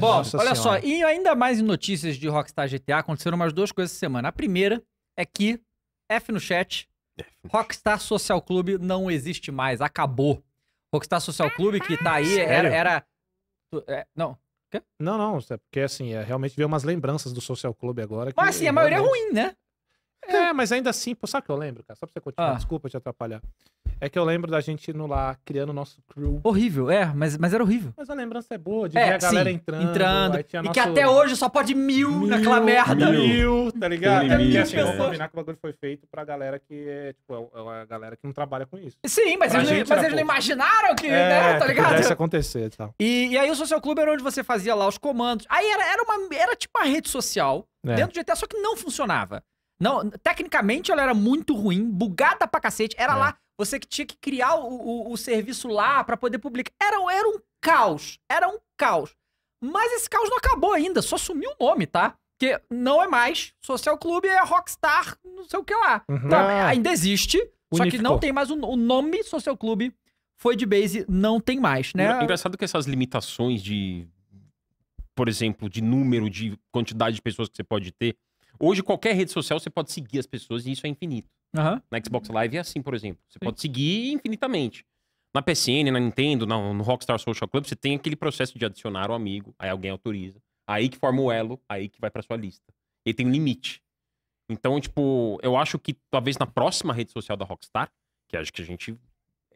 Bom, Nossa olha senhora. só, e ainda mais em notícias de Rockstar GTA, aconteceram umas duas coisas essa semana. A primeira é que, F no chat, Rockstar Social Club não existe mais, acabou. Rockstar Social Club, que tá aí, era, era. É, não. Quê? Não, não, é porque assim, é, realmente veio umas lembranças do Social Club agora. Mas assim, a maioria é ruim, né? É, mas ainda assim, pô, sabe o que eu lembro, cara? Só pra você continuar, ah. desculpa te atrapalhar. É que eu lembro da gente indo lá criando o nosso crew. Horrível, é, mas, mas era horrível. Mas a lembrança é boa de é, ver a galera entrando. Entrando. E nosso... que até hoje só pode mil, mil naquela merda. Mil, tá ligado? Tem é mil, assim, vamos combinar que o bagulho foi feito pra galera que é, tipo, é, é, é a galera que não trabalha com isso. Sim, mas pra eles, mas eles não imaginaram que, é, né, tá ligado? Que acontecer e tal. E, e aí o Social Club era onde você fazia lá os comandos. Aí era, era, uma, era tipo uma rede social é. dentro do GTA, só que não funcionava. Não, tecnicamente ela era muito ruim, bugada pra cacete. Era é. lá você que tinha que criar o, o, o serviço lá para poder publicar. Era, era um caos. Era um caos. Mas esse caos não acabou ainda. Só sumiu o nome, tá? Que não é mais. Social Clube é Rockstar, não sei o que lá. Uhum. Tá, ainda existe. Unificou. Só que não tem mais o, o nome Social Clube. Foi de base, não tem mais, né? Engraçado que essas limitações de, por exemplo, de número, de quantidade de pessoas que você pode ter. Hoje, qualquer rede social, você pode seguir as pessoas e isso é infinito. Uhum. Na Xbox Live é assim, por exemplo. Você Sim. pode seguir infinitamente. Na PSN, na Nintendo, no, no Rockstar Social Club, você tem aquele processo de adicionar o amigo, aí alguém autoriza. Aí que forma o elo, aí que vai pra sua lista. E tem um limite. Então, tipo, eu acho que talvez na próxima rede social da Rockstar, que acho que a gente.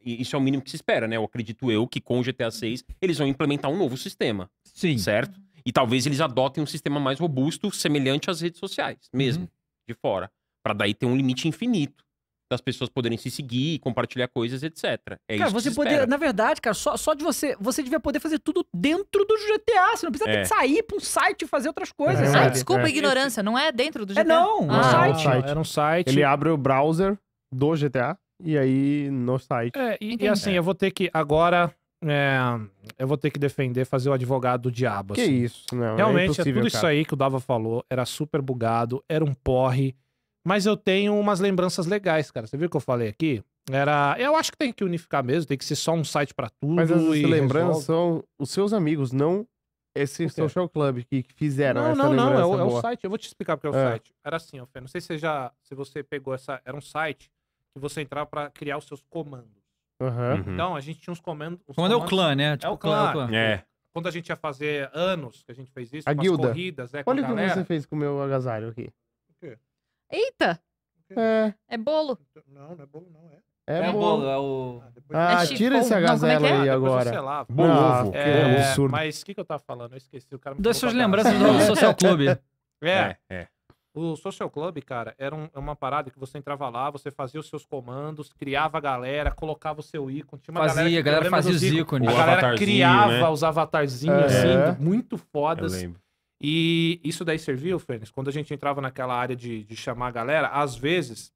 Isso é o mínimo que se espera, né? Eu acredito eu que com o GTA 6 eles vão implementar um novo sistema. Sim. Certo? E talvez eles adotem um sistema mais robusto, semelhante às redes sociais, mesmo, uhum. de fora para daí ter um limite infinito das pessoas poderem se seguir, compartilhar coisas, etc. É cara, isso você poder, na verdade, cara, só, só de você, você devia poder fazer tudo dentro do GTA, você não precisa é. ter que sair para um site e fazer outras é, coisas. É, ah, desculpa a ignorância, não é dentro do GTA. É não, é ah. um site. Ah, era um site. Ele abre o browser do GTA e aí no site. É, e, e assim, eu vou ter que agora é, eu vou ter que defender, fazer o advogado do diabo. Que assim. isso, não, Realmente, é, é tudo cara. isso aí que o Dava falou era super bugado, era um porre. Mas eu tenho umas lembranças legais, cara. Você viu o que eu falei aqui? Era. Eu acho que tem que unificar mesmo, tem que ser só um site para tudo. Mas as lembranças são os seus amigos, não esse social club que, fizeram não, essa Não, não, é o, é o site. Eu vou te explicar porque é o é. site. Era assim, ó, Fê, não sei se você já, se você pegou essa, era um site que você entrava para criar os seus comandos. Uhum. Então, a gente tinha uns comandos... Os Comando comandos, é o clã, né? É tipo, é o clã. clã. É. Quando a gente ia fazer anos que a gente fez isso, a guilda. corridas, né, Olha o que você fez com o meu agasalho aqui. O quê? Eita! É. É bolo. Então, não, não é bolo, não, é. É, é bolo. é o. Ah, ah é tira esse é agasalho é aí agora. Você lava. ovo. É, absurdo. É, mas o que, que eu tava falando? Eu esqueci. O cara me Das suas lembranças do Social Club. É. é. é. O Social Club, cara, era um, uma parada que você entrava lá, você fazia os seus comandos, criava a galera, colocava o seu ícone. Tinha uma fazia, galera, que, a galera fazia os ícones. A galera criava né? os avatarzinhos, assim, muito fodas. Eu lembro. E isso daí serviu, Fênix, quando a gente entrava naquela área de, de chamar a galera, às vezes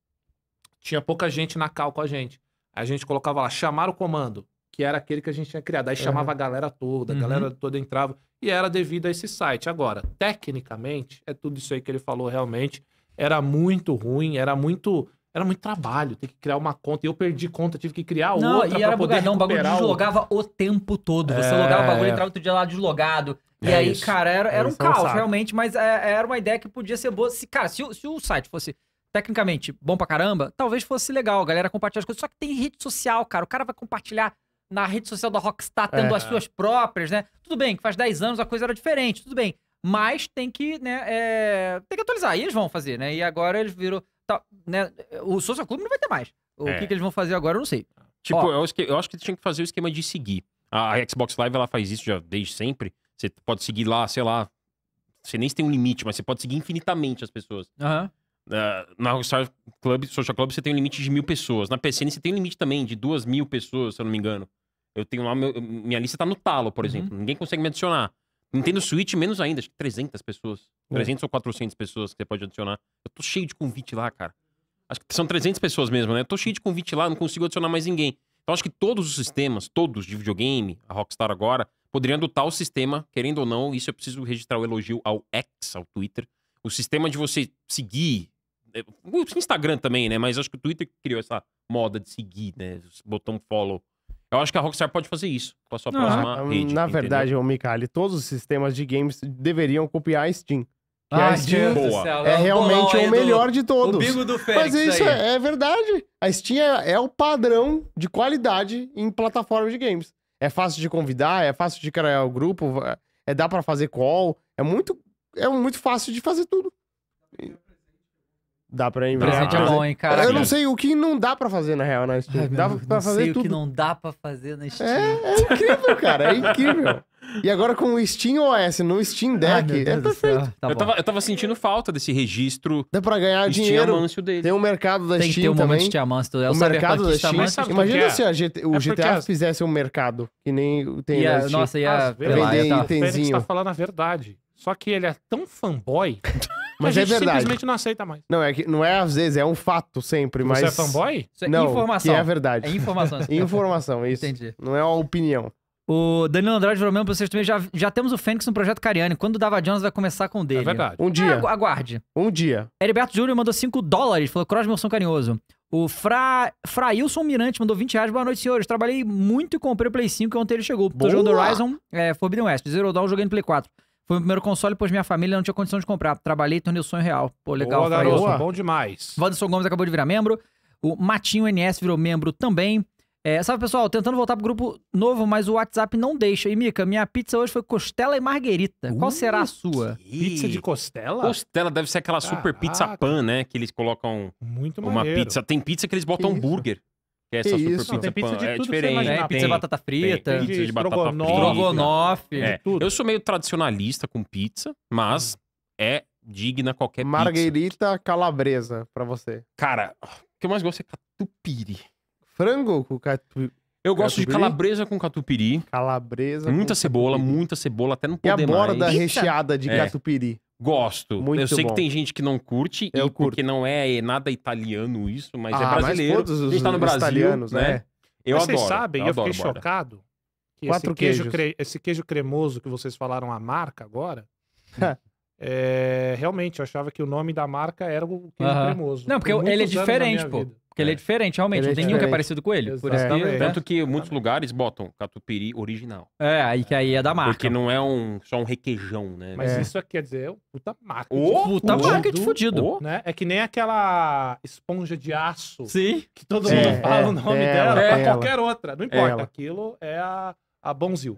tinha pouca gente na cal com a gente. A gente colocava lá, chamar o comando, que era aquele que a gente tinha criado. Aí uhum. chamava a galera toda, a uhum. galera toda entrava, e era devido a esse site. Agora, tecnicamente, é tudo isso aí que ele falou realmente. Era muito ruim, era muito era muito trabalho, ter que criar uma conta. E eu perdi conta, tive que criar não, outra. Não, e era bugadão. O bagulho deslogava o... o tempo todo. Você é... logava o bagulho, entrava outro dia lá, deslogado. E é aí, isso. cara, era, era um é caos, sabe. realmente. Mas é, era uma ideia que podia ser boa. Se, cara, se, se o site fosse tecnicamente bom pra caramba, talvez fosse legal a galera compartilhar as coisas. Só que tem rede social, cara. O cara vai compartilhar na rede social da Rockstar tendo é. as suas próprias, né? Tudo bem, que faz 10 anos a coisa era diferente, tudo bem. Mas tem que, né, é... tem que atualizar. E eles vão fazer, né? E agora eles viram Tá, né? O Social Clube não vai ter mais. O é. que, que, eles vão fazer agora, eu não sei. Tipo, Ó, eu, acho que, eu acho que tinha que fazer o esquema de seguir. A, a Xbox Live, ela faz isso já desde sempre. Você pode seguir lá, sei lá. Você nem tem um limite, mas você pode seguir infinitamente as pessoas. Aham. Uhum. Uh, na Rockstar Club, Social Club, você tem um limite de mil pessoas. Na PCN, você tem um limite também de duas mil pessoas, se eu não me engano. Eu tenho lá, meu, minha lista tá no talo, por uhum. exemplo. Ninguém consegue me adicionar. Nintendo Switch, menos ainda, acho que 300 pessoas. 300 é. ou 400 pessoas que você pode adicionar. Eu tô cheio de convite lá, cara. Acho que são 300 pessoas mesmo, né? Eu tô cheio de convite lá, não consigo adicionar mais ninguém. Então acho que todos os sistemas, todos de videogame, a Rockstar agora, poderiam adotar o sistema, querendo ou não, isso eu preciso registrar o elogio ao X, ao Twitter. O sistema de você seguir. É, o Instagram também, né? Mas acho que o Twitter criou essa moda de seguir, né? Botão follow. Eu acho que a Rockstar pode fazer isso com a sua não, ah, próxima rede. Na verdade, entendeu? ô Mikali, todos os sistemas de games deveriam copiar a Steam. Que Ai, é, ah, Steam, é- boa. é, é realmente o melhor do, de todos. O do Félix Mas é isso é, é, verdade. A Steam é, é, o padrão de qualidade em plataforma de games. É fácil de convidar, é fácil de criar o grupo, é dá para fazer call, é muito é muito fácil de fazer tudo. Dá pra enviar. Presente é bom, hein, cara. Eu não sei o que não dá pra fazer, na real, na Steam. Ai, dá meu, pra não fazer sei tudo. o que não dá pra fazer na é, Steam. É, é incrível, cara. É incrível. E agora com o Steam OS no Steam Deck, Ai, é perfeito. Tá eu, tava, eu tava sentindo falta desse registro. Dá pra ganhar Steam é dinheiro. Dele. Tem o um mercado da Steam. Tem que ter um também. momento de amância. Então é o, o mercado da Steam. Imagina é. se a GT, o é GTA fizesse um mercado, que nem tem. Ia, nossa, ia, ah, ia vender lá, tá. itemzinho. O Félix tá falando a verdade. Só que ele é tão fanboy Mas a é gente verdade. simplesmente não aceita mais. Não, é que não é às vezes, é um fato sempre, mas. Você é fanboy? Isso é Não, informação. que é verdade. É informação. isso. Informação, isso. Entendi. Não é uma opinião. O Danilo Andrade falou mesmo pra vocês também, já, já temos o Fênix no Projeto Cariani. Quando o Dava Jones vai começar com o dele? É verdade. Um dia, Ah, aguarde. um dia. Heriberto Júnior mandou 5 dólares, falou Cross Moção Carinhoso. O Fra... Frailson Mirante mandou 20 reais. Boa noite, senhores. Trabalhei muito e comprei o Play 5 ontem ele chegou. Tô jogando Horizon é, Forbidden West. Zero Dawn joguei no Play 4. Foi o primeiro console, pois minha família não tinha condição de comprar. Trabalhei e tornei o sonho real. Pô, legal. Boa, garoto, Boa. bom demais. Wanderson Gomes acabou de virar membro. O Matinho NS virou membro também. É, sabe, pessoal, tentando voltar pro grupo novo, mas o WhatsApp não deixa. E, Mica, minha pizza hoje foi costela e marguerita. Qual uh, será a sua? Pizza de costela? Costela deve ser aquela super pizza pan, né? Que eles colocam Muito uma pizza. Tem pizza que eles botam Que isso? hambúrguer. Que é só isso? Pizza, pizza de é tudo diferente. pizza de batata frita, tem, tem pizza de batata estrogonofe. É. Eu sou meio tradicionalista com pizza, mas hum. é digna qualquer Marguerita pizza. calabresa pra você. Cara, o que eu mais gosto é catupiry. Frango com catupiry? Eu gosto de calabresa com catupiry. Calabresa Muita cebola, catupiry. muita cebola, até não poder mais. E a borda mais. recheada de é. catupiry. Gosto. Muito eu sei bom. que tem gente que não curte, eu e, curto. porque não é nada italiano isso, mas é ah, é brasileiro. Mas a gente tá no Brasil, italianos, né? né? Eu mas adoro. Vocês sabem, eu, eu fiquei bora. chocado que Quatro esse queijo, cre... esse queijo cremoso que vocês falaram a marca agora, é... realmente, eu achava que o nome da marca era o queijo uh -huh. cremoso. Não, porque ele é diferente, pô. Vida. Que ele é, é diferente, realmente. Ele não é tem nenhum que é parecido com ele. Por isso que, né Tanto que muitos lugares botam catupiry original. É, aí que aí é da marca. Porque não é um, só um requeijão, né? Mas É. isso aqui quer dizer, é um puta marca. Ô, Puta fudido, marca de fudido. Né? É que nem aquela esponja de aço Sim. que todo É, mundo fala é, o nome é dela pra é qualquer outra. Não importa, aquilo é a, a Bonzil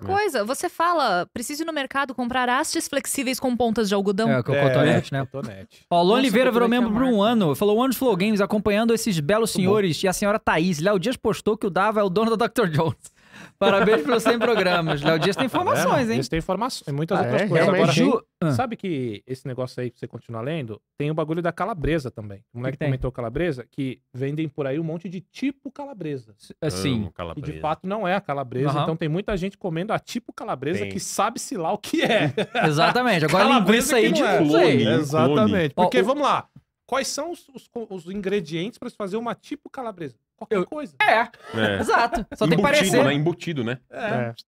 mesma é. coisa. Você fala, preciso ir no mercado comprar hastes flexíveis com pontas de algodão. É, que é né? o cotonete, né? Cotonete. Paulo Nossa, Oliveira virou é membro por um ano. Falou um ano de Flow Games acompanhando esses belos Muito senhores bom. e a senhora Thaís. Léo Dias postou que o Dava é o dono da Dr. Jones. Parabéns pelos 100 programas. Léo Dias tem tá informações, hein? Dias tem informações. Muitas ah, outras é? coisas. Agora, Ju... Ah. Sabe que esse negócio aí, pra você continuar lendo, tem o bagulho da calabresa também. O moleque que que comentou calabresa, que vendem por aí um monte de tipo calabresa. Assim. calabresa. E de fato não é a calabresa. Uhum. Então tem muita gente comendo a tipo calabresa tem. que sabe-se lá o que é. Exatamente. Agora linguiça aí de é. clone. É. Exatamente. Porque, Ó, o... vamos lá. Quais são os, os, os ingredientes para se fazer uma tipo calabresa? qualquer eu... coisa. É. é. Exato. Só embutido, tem que parecer. Né? Embutido, né? É. é.